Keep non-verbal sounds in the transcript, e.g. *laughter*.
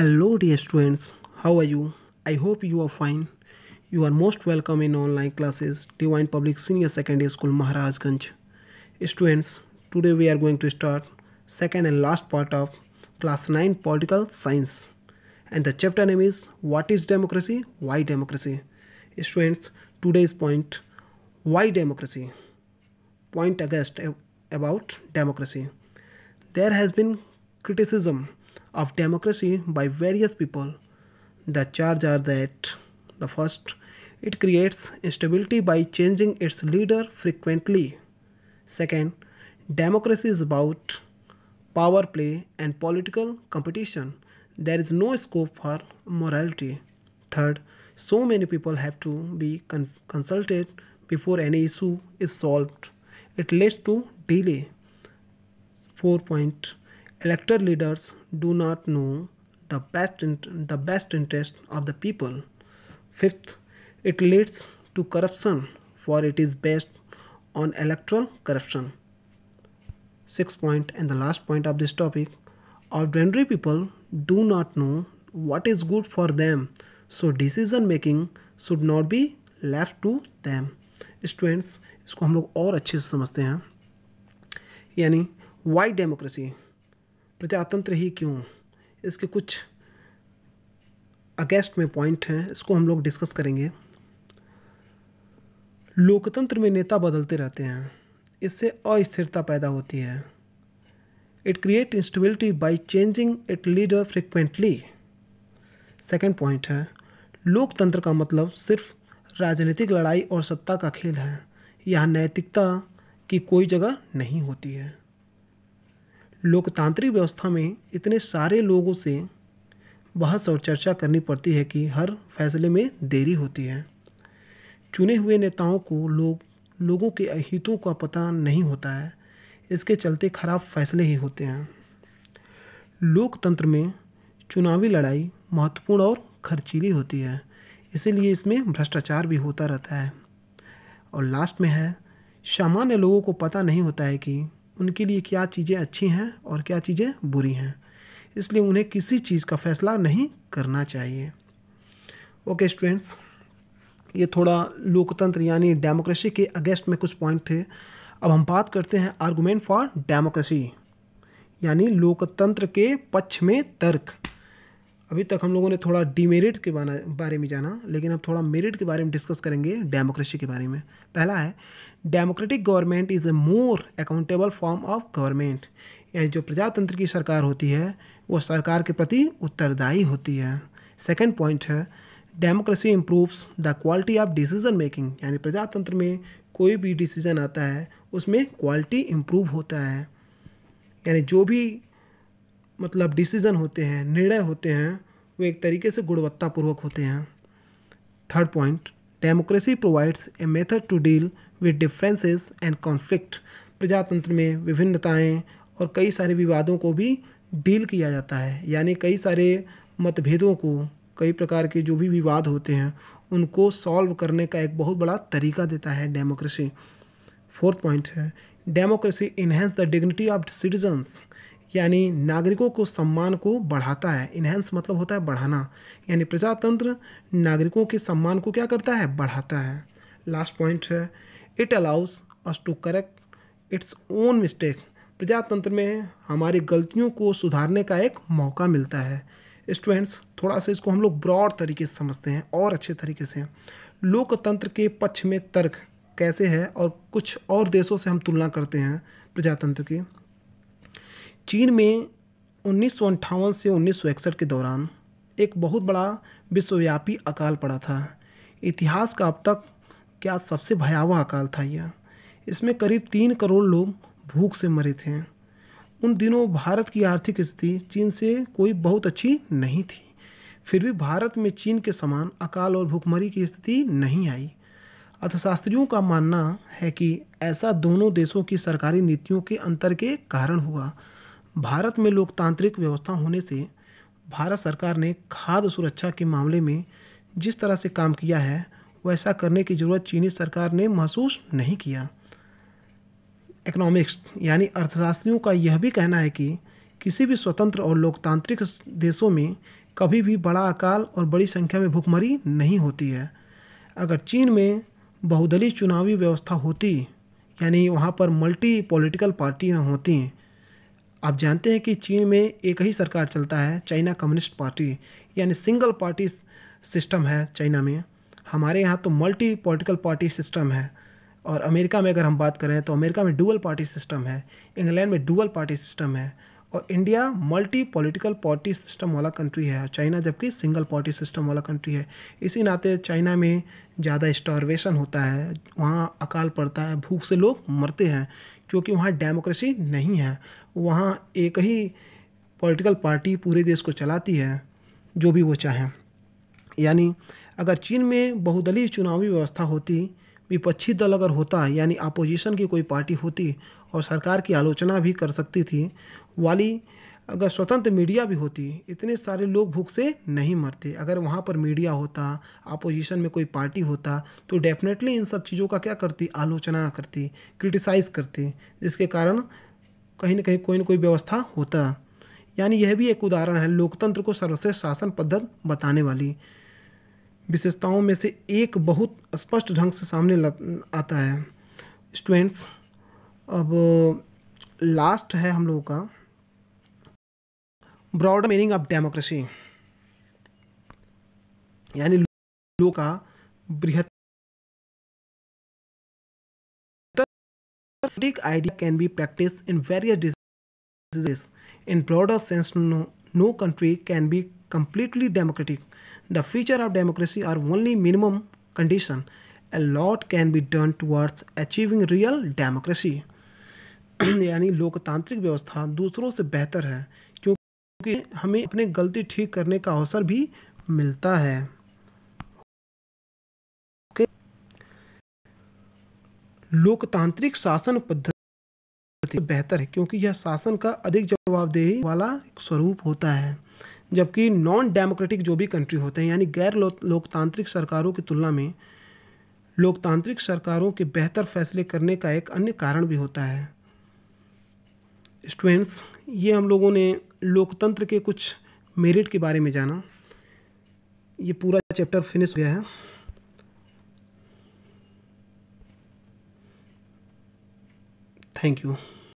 hello dear students how are you i hope you are fine you are most welcome in online classes divine public senior secondary school maharajganj students today we are going to start second and last part of class 9 political science and the chapter name is what is democracy why democracy students today's point why democracy point against about democracy there has been criticism of democracy by various people. The charge are that the first, it creates instability by changing its leader frequently. Second, democracy is about power play and political competition. There is no scope for morality. Third, so many people have to be con consulted before any issue is solved. It leads to delay. 4 point elected leaders do not know the best, the best interest of the people. Fifth, it leads to corruption for it is based on electoral corruption. Sixth point and the last point of this topic, ordinary people do not know what is good for them so decision making should not be left to them. Students इसको हम लोग और अच्छे से समझते हैं यानी Y democracy प्रजातंत्र ही क्यों इसके कुछ अगेंस्ट में पॉइंट हैं इसको हम लोग डिस्कस करेंगे लोकतंत्र में नेता बदलते रहते हैं इससे अस्थिरता पैदा होती है it create instability by changing it leader frequently second point है लोकतंत्र का मतलब सिर्फ राजनीतिक लड़ाई और सत्ता का खेल है यह नैतिकता की कोई जगह नहीं होती है लोकतांत्रिक व्यवस्था में इतने सारे लोगों से बहस और चर्चा करनी पड़ती है कि हर फैसले में देरी होती है चुने हुए नेताओं को लोग लोगों के हितों का पता नहीं होता है इसके चलते खराब फैसले ही होते हैं लोकतंत्र में चुनावी लड़ाई महत्वपूर्ण और खर्चीली होती है इसीलिए इसमें भ्रष्टाचार भी होता रहता है और लास्ट में है सामान्य लोगों को पता नहीं होता है कि उनके लिए क्या चीज़ें अच्छी हैं और क्या चीज़ें बुरी हैं इसलिए उन्हें किसी चीज़ का फैसला नहीं करना चाहिए ओके स्टूडेंट्स ये थोड़ा लोकतंत्र यानी डेमोक्रेसी के अगेंस्ट में कुछ पॉइंट थे अब हम बात करते हैं आर्गूमेंट फॉर डेमोक्रेसी यानी लोकतंत्र के पक्ष में तर्क अभी तक हम लोगों ने थोड़ा डीमेरिट के बारे में जाना लेकिन अब थोड़ा मेरिट के बारे में डिस्कस करेंगे डेमोक्रेसी के बारे में पहला है democratic government is a more accountable form of government यानी जो प्रजातंत्र की सरकार होती है वो सरकार के प्रति उत्तरदायी होती है सेकेंड पॉइंट है democracy improves the quality of decision making यानी प्रजातंत्र में कोई भी डिसीजन आता है उसमें क्वालिटी इम्प्रूव होता है यानी जो भी मतलब डिसीजन होते हैं निर्णय होते हैं वो एक तरीके से गुणवत्तापूर्वक होते हैं third point democracy provides a method to deal with differences and conflict प्रजातंत्र में विभिन्नताएं और कई सारे विवादों को भी डील किया जाता है यानी कई सारे मतभेदों को कई प्रकार के जो भी विवाद होते हैं उनको सॉल्व करने का एक बहुत बड़ा तरीका देता है डेमोक्रेसी फोर्थ पॉइंट है democracy enhance the dignity of citizens यानी नागरिकों को सम्मान को बढ़ाता है इन्हेंस मतलब होता है बढ़ाना यानी प्रजातंत्र नागरिकों के सम्मान को क्या करता है बढ़ाता है लास्ट पॉइंट है it allows us to correct its own mistake प्रजातंत्र में हमारी गलतियों को सुधारने का एक मौका मिलता है स्टूडेंट्स थोड़ा सा इसको हम लोग ब्रॉड तरीके से समझते हैं और अच्छे तरीके से लोकतंत्र के पक्ष में तर्क कैसे है और कुछ और देशों से हम तुलना करते हैं प्रजातंत्र की चीन में उन्नीस से उन्नीस के दौरान एक बहुत बड़ा विश्वव्यापी अकाल पड़ा था इतिहास का अब तक क्या सबसे भयावह अकाल था यह इसमें करीब तीन करोड़ लोग भूख से मरे थे उन दिनों भारत की आर्थिक स्थिति चीन से कोई बहुत अच्छी नहीं थी फिर भी भारत में चीन के समान अकाल और भूखमरी की स्थिति नहीं आई अर्थशास्त्रियों का मानना है कि ऐसा दोनों देशों की सरकारी नीतियों के अंतर के कारण हुआ भारत में लोकतांत्रिक व्यवस्था होने से भारत सरकार ने खाद्य सुरक्षा के मामले में जिस तरह से काम किया है वैसा करने की ज़रूरत चीनी सरकार ने महसूस नहीं किया इकोनॉमिक्स यानी अर्थशास्त्रियों का यह भी कहना है कि किसी भी स्वतंत्र और लोकतांत्रिक देशों में कभी भी बड़ा अकाल और बड़ी संख्या में भुखमरी नहीं होती है अगर चीन में बहुदलीय चुनावी व्यवस्था होती यानी वहाँ पर मल्टी पॉलिटिकल पार्टियाँ होती हैं आप जानते हैं कि चीन में एक ही सरकार चलता है चाइना कम्युनिस्ट पार्टी यानी सिंगल पार्टी सिस्टम है चाइना में हमारे यहाँ तो मल्टी पॉलिटिकल पार्टी सिस्टम है और अमेरिका में अगर हम बात करें तो अमेरिका में डुअल पार्टी सिस्टम है इंग्लैंड में डुअल पार्टी सिस्टम है और India multi political party system वाला कंट्री है और चाइना जबकि सिंगल पार्टी सिस्टम वाला कंट्री है इसी नाते चाइना में ज़्यादा स्टारवेशन होता है वहाँ अकाल पड़ता है भूख से लोग मरते हैं क्योंकि वहाँ डेमोक्रेसी नहीं है वहाँ एक ही पॉलिटिकल पार्टी पूरे देश को चलाती है जो भी वो चाहें यानी अगर चीन में बहुदलीय चुनावी व्यवस्था होती विपक्षी दल अगर होता यानी अपोजिशन की कोई पार्टी होती और सरकार की आलोचना भी कर सकती थी वाली अगर स्वतंत्र मीडिया भी होती इतने सारे लोग भूख से नहीं मरते अगर वहाँ पर मीडिया होता अपोजिशन में कोई पार्टी होता तो डेफिनेटली इन सब चीज़ों का क्या करती आलोचना करती क्रिटिसाइज करती जिसके कारण कहीं ना कहीं कोई ना कोई व्यवस्था होता यानी यह भी एक उदाहरण है लोकतंत्र को सर्वश्रेष्ठ शासन पद्धत बताने वाली विशेषताओं में से एक बहुत स्पष्ट ढंग से सामने आता है स्टूडेंट्स अब लास्ट है हम लोगों का ब्रॉड मीनिंग ऑफ डेमोक्रेसी यानी लोगों का बृहत्तर idea can be practice in various diseases in broader sense no no country can be completely democratic the future of democracy are only minimum condition. A lot can be done towards achieving real democracy. *clears throat* यानी लोकतांत्रिक व्यवस्था दूसरों से बेहतर है क्योंकि हमें अपने गलती ठीक करने का अवसर भी मिलता है लोकतांत्रिक शासन पद्धति बेहतर है क्योंकि यह शासन का अधिक जवाबदेही वाला स्वरूप होता है जबकि नॉन डेमोक्रेटिक जो भी कंट्री होते हैं यानी गैर लोकतांत्रिक सरकारों की तुलना में लोकतांत्रिक सरकारों के बेहतर फैसले करने का एक अन्य कारण भी होता है स्टूडेंट्स ये हम लोगों ने लोकतंत्र के कुछ मेरिट के बारे में जाना ये पूरा चैप्टर फिनिश हो गया है थैंक यू